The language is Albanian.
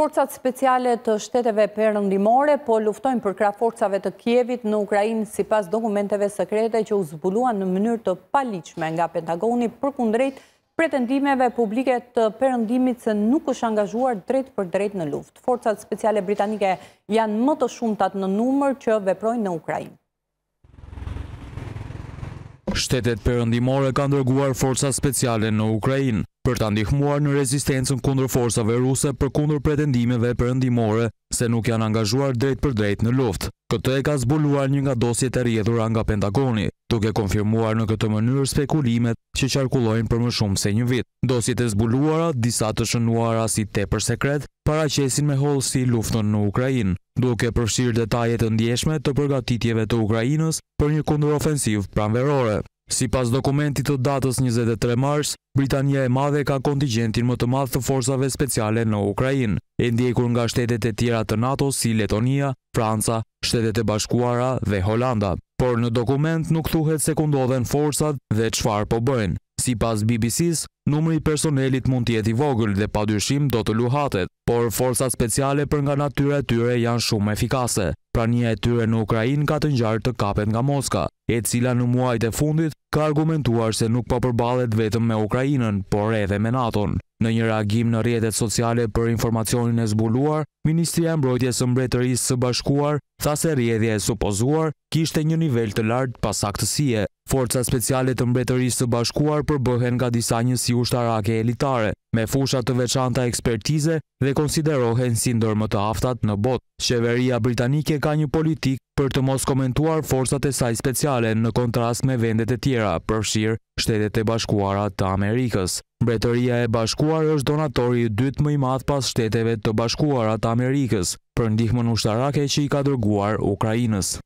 Forcat speciale të shteteve përëndimore po luftojnë për kraforcave të Kjevit në Ukrajin si pas dokumenteve sekrete që u zbuluan në mënyrë të paliqme nga Pentagoni për kundrejt pretendimeve publike të përëndimit se nuk është angazhuar drejt për drejt në luft. Forcat speciale britanike janë më të shumëtat në numër që veprojnë në Ukrajin. Shtetet përëndimore ka ndërguar forca speciale në Ukrajin për të ndihmuar në rezistencën kundër forësave ruse për kundër pretendimeve përëndimore se nuk janë angazhuar drejt për drejt në luft. Këtë e ka zbuluar një nga dosjet e rjedhura nga Pentagoni, duke konfirmuar në këtë mënyrë spekulimet që qarkullojnë për më shumë se një vit. Dosjet e zbuluara, disa të shënuara si te për sekret, para qesin me holë si luftën në Ukrajin, duke përshirë detajet të ndjeshme të përgatitjeve të Ukrajinës për një kundër ofensiv pranverore. Si pas dokumentit të datës 23 mars, Britania e madhe ka kontingentin më të madhë të forsave speciale në Ukrajin, e ndjekur nga shtetet e tjera të NATO si Letonia, Franca, shtetet e bashkuara dhe Holanda. Por në dokument nuk thuhet se kundodhen forsat dhe qfar po bëjnë. Si pas BBC-s, numëri personelit mund tjeti vogël dhe pa dyshim do të luhatet por forësat speciale për nga natyre tyre janë shumë efikase. Prania e tyre në Ukrajin ka të njarë të kapet nga Moska, e cila në muajt e fundit ka argumentuar se nuk pa po përbalet vetëm me Ukrajinën, por edhe me Naton. Në një reagim në rjetet sociale për informacionin e zbuluar, Ministria Mbrojtje së mbretërisë së bashkuar, tha se rjedhje e supozuar, kishte një nivel të lartë pasaktësie. Forca speciale të mbretërisë të bashkuar përbëhen nga disa njësi ushtarake elitare, me fushat të veçanta ekspertize dhe konsiderohen si ndër më të aftat në bot. Qeveria Britanike ka një politik për të mos komentuar forcat e saj speciale në kontrast me vendet e tjera, përshirë shtetet e bashkuara të Amerikës. Mbretëria e bashkuar është donatori i dytë më i madh pas shteteve të bashkuara të Amerikës për ndihmën ushtarake që i ka dërguar Ukrainës.